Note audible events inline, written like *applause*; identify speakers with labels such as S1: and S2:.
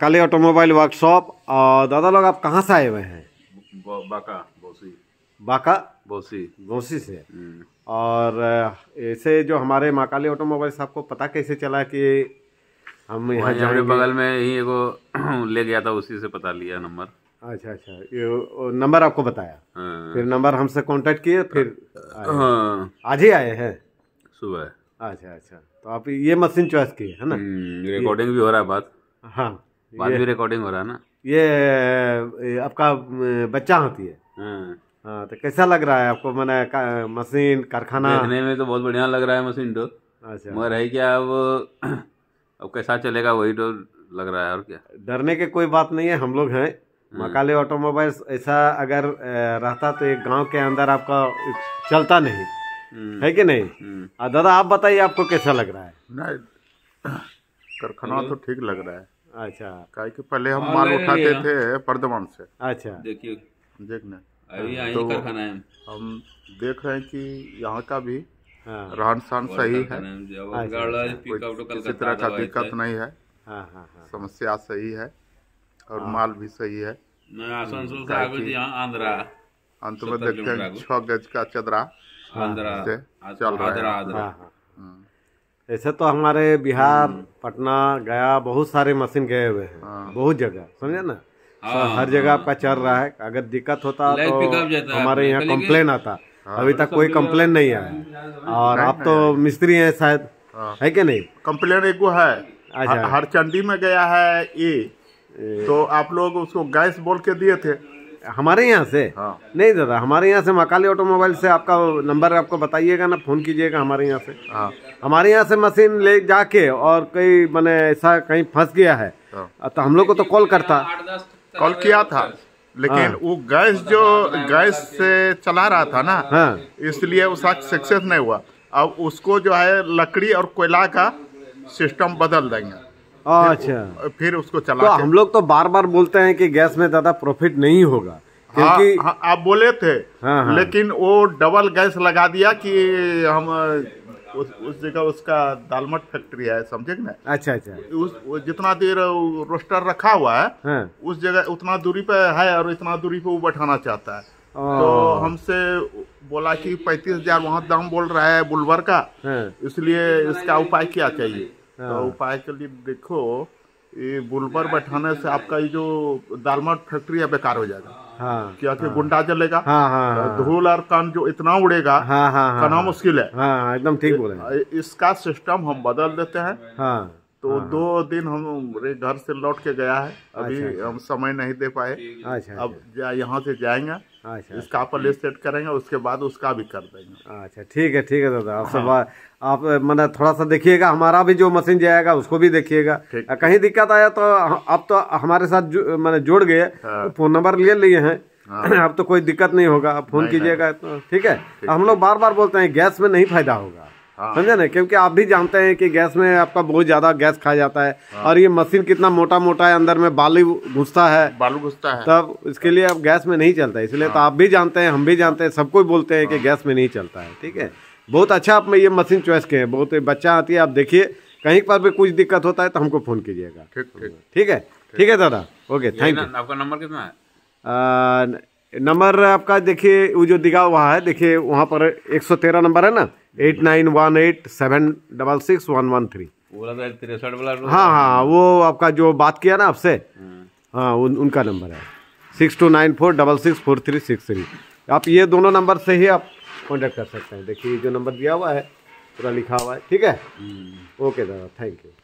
S1: काली automobile workshop और दादा लोग आप कहाँ से आए हुए हैं
S2: बाका बोसी
S1: बाका बोसी बोसी से हम्म। और ऐसे जो हमारे माकाली ऑटोमोबाइल साहब को पता कैसे चला कि हम यहाँ हमारे बगल में ही एगो *clears throat* ले गया था उसी से पता लिया नंबर अच्छा अच्छा ये नंबर आपको बताया हाँ। फिर नंबर हमसे कांटेक्ट किए फिर हाँ। आज ही आए हैं सुबह अच्छा अच्छा तो आप ये मशीन चॉइस किए है ना रिकॉर्डिंग हम्म, भी हो रहा है बात हाँ बाद में रिकॉर्डिंग हो रहा है ना ये आपका बच्चा होती है हाँ।, हाँ तो कैसा लग रहा है आपको मैंने मशीन कारखाना देखने में तो बहुत बढ़िया लग रहा है मशीन तो अच्छा मगर है क्या अब अब कैसा चलेगा वही तो लग रहा है और क्या डरने के कोई बात नहीं है हम लोग हैं हाँ। मकाले ऑटोमोबाइल्स ऐसा अगर रहता तो एक गांव के अंदर आपका चलता नहीं हम्म। है कि नहीं हम्म। दादा आप बताइए आपको कैसा लग रहा है
S2: नहीं कारखाना तो ठीक लग रहा है अच्छा कि पहले हम हाँ, माल उठाते थे पर्दवान से अच्छा देखिए देखने अभी तो कारखाना है हम देख रहे हैं कि यहाँ का भी हाँ। रहन सहन सही है अच्छा। तो किसी तरह का दिक्कत नहीं है हाँ, समस्या सही है और माल भी सही है तो अंत में देखते हैं छह गज का चदरा चल रहा है हम्म।
S1: ऐसे तो हमारे बिहार हम्म। पटना गया बहुत सारे मशीन गए हुए हैं हाँ। बहुत जगह समझे ना हाँ, हाँ, हर जगह आपका चल रहा है अगर दिक्कत होता तो हमारे यहाँ कंप्लेन आता अभी तक कोई कंप्लेन नहीं आया और आप तो मिस्त्री हैं शायद है क्या नहीं
S2: कंप्लेन एक है अच्छा। हर चंडी में गया है ये तो आप लोग उसको गैस बोल के दिए थे
S1: हमारे यहाँ से हाँ। नहीं दादा हमारे यहाँ से मकाली ऑटोमोबाइल से आपका नंबर आपको बताइएगा ना फ़ोन कीजिएगा हमारे यहाँ से हाँ। हमारे यहाँ से मशीन ले जाके और कई मैंने ऐसा कहीं फंस गया है हाँ। तो हम लोग को तो कॉल करता कॉल किया था लेकिन हाँ।
S2: वो गैस जो गैस से चला रहा था ना हाँ। इसलिए वो सक्सेस नहीं हुआ अब उसको जो है लकड़ी और कोयला का सिस्टम बदल देंगे
S1: हाँ, अच्छा
S2: फिर उसको चला तो हम
S1: लोग तो बार बार बोलते हैं कि गैस में ज्यादा प्रॉफिट नहीं होगा हाँ, क्योंकि हाँ,
S2: हाँ, आप बोले थे
S1: हाँ, हाँ। लेकिन
S2: वो डबल गैस लगा दिया कि हम उस, उस जगह उसका दालमट फैक्ट्री है समझे ना अच्छा अच्छा उस जितना देर रोस्टर रखा हुआ है हाँ। उस जगह उतना दूरी पे है और इतना दूरी पे वो बैठाना चाहता है तो हमसे बोला कि पैंतीस हजार वहाँ दाम बोल रहा है बुलवर का हाँ। इसलिए इसका उपाय क्या चाहिए तो हाँ। उपाय के लिए देखो ये बुलबर बैठाने से आपका ये जो दालमट फैक्ट्री है बेकार हो जाएगा हाँ, क्या हाँ, गुंडा जलेगा
S1: हाँ, हाँ, धूल
S2: और कान जो इतना उड़ेगा
S1: हाँ, हाँ, करना मुश्किल है हाँ, एकदम ठीक बोले
S2: इसका सिस्टम हम बदल देते हैं हाँ, तो हाँ, हाँ। दो दिन हम घर से लौट के गया है अच्छा, अभी अच्छा, हम समय नहीं दे पाए अच्छा, अब अच्छा। जा, यहाँ से जाएंगे अच्छा, अच्छा। इसका लिस्ट सेट करेंगे उसके बाद उसका भी कर देंगे अच्छा ठीक
S1: है ठीक है दादा आप सब हाँ। आप मैंने थोड़ा सा देखिएगा हमारा भी जो मशीन जाएगा उसको भी देखिएगा कहीं दिक्कत आया तो अब तो हमारे साथ मैंने जोड़ गए फोन हाँ। नंबर ले लिए हैं हाँ। *clears throat* अब तो कोई दिक्कत नहीं होगा आप फोन कीजिएगा तो ठीक है हम लोग बार बार बोलते हैं गैस में नहीं फायदा होगा हाँ। समझे ना क्योंकि आप भी जानते हैं कि गैस में आपका बहुत ज्यादा गैस खा जाता है हाँ। और ये मशीन कितना मोटा मोटा है अंदर में बालू घुसता है बालू घुसता है तब इसके लिए अब गैस में नहीं चलता इसलिए तो हाँ। तो आप भी जानते हैं हम भी जानते हैं सबको बोलते हैं कि हाँ। गैस में नहीं चलता है ठीक है बहुत अच्छा आप में ये मशीन चॉइस किए हैं बहुत बच्चा आती है आप देखिए कहीं पर भी कुछ दिक्कत होता है तो हमको फोन कीजिएगा ठीक है ठीक है दादा ओके थैंक यू
S2: आपका नंबर कितना
S1: है नंबर आपका देखिए वो जो दिखा हुआ है देखिए वहाँ पर 113 नंबर है ना eight nine one eight seven double six one one three तिरसठ वाला हाँ हाँ वो आपका जो बात किया ना आपसे हाँ उन, उनका नंबर है six two nine four double six four three six three आप ये दोनों नंबर से ही आप कॉन्टेक्ट कर सकते हैं देखिए जो नंबर दिया हुआ है पूरा लिखा हुआ है ठीक है हम्म। ओके दादा थैंक यू